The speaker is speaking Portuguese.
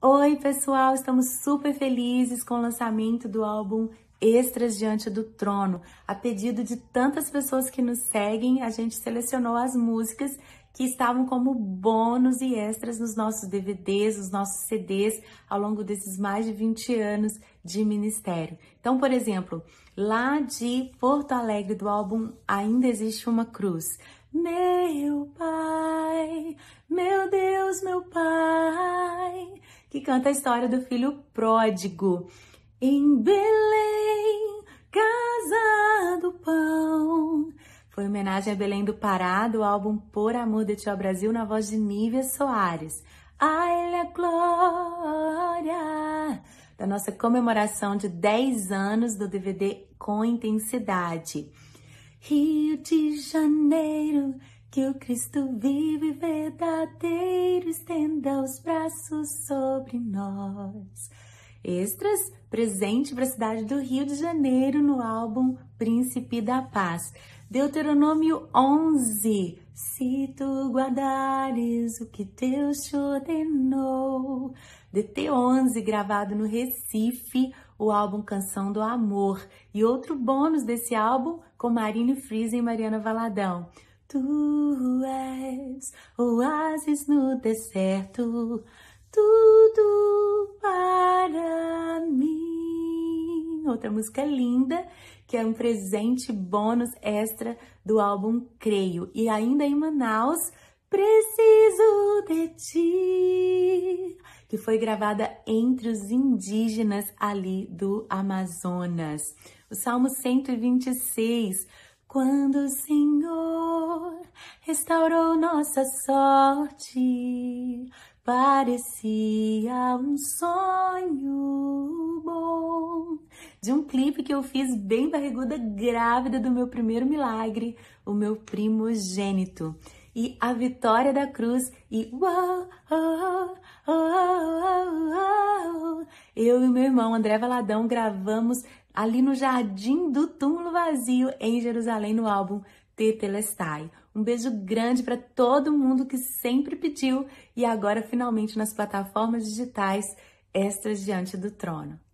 Oi, pessoal! Estamos super felizes com o lançamento do álbum Extras Diante do Trono. A pedido de tantas pessoas que nos seguem, a gente selecionou as músicas que estavam como bônus e extras nos nossos DVDs, nos nossos CDs, ao longo desses mais de 20 anos de ministério. Então, por exemplo, lá de Porto Alegre do álbum Ainda Existe Uma Cruz. Meu Pai, meu Deus, meu Pai que canta a história do filho pródigo. Em Belém, casa do pão. Foi homenagem a Belém do Pará, do álbum Por Amor de Tio Brasil, na voz de Nívia Soares. A ilha glória! Da nossa comemoração de 10 anos do DVD Com Intensidade. Rio de Janeiro, que o Cristo vive verdadeiro Cordeiro, estenda os braços sobre nós. Extras, presente para a cidade do Rio de Janeiro no álbum Príncipe da Paz. Deuteronômio 11. Se tu guardares o que Deus te ordenou. DT11, gravado no Recife, o álbum Canção do Amor. E outro bônus desse álbum com Marine Friesen e Mariana Valadão. Tu és oásis no deserto, tudo para mim. Outra música linda, que é um presente bônus extra do álbum Creio. E ainda em Manaus, Preciso de Ti, que foi gravada entre os indígenas ali do Amazonas. O Salmo 126 quando o Senhor restaurou nossa sorte, parecia um sonho bom. De um clipe que eu fiz bem barriguda, grávida do meu primeiro milagre, o meu primogênito. E a vitória da cruz e uou, oh, oh, eu e meu irmão André Valadão gravamos ali no Jardim do Túmulo Vazio, em Jerusalém, no álbum Tetelestai. Um beijo grande para todo mundo que sempre pediu e agora finalmente nas plataformas digitais extras Diante do Trono.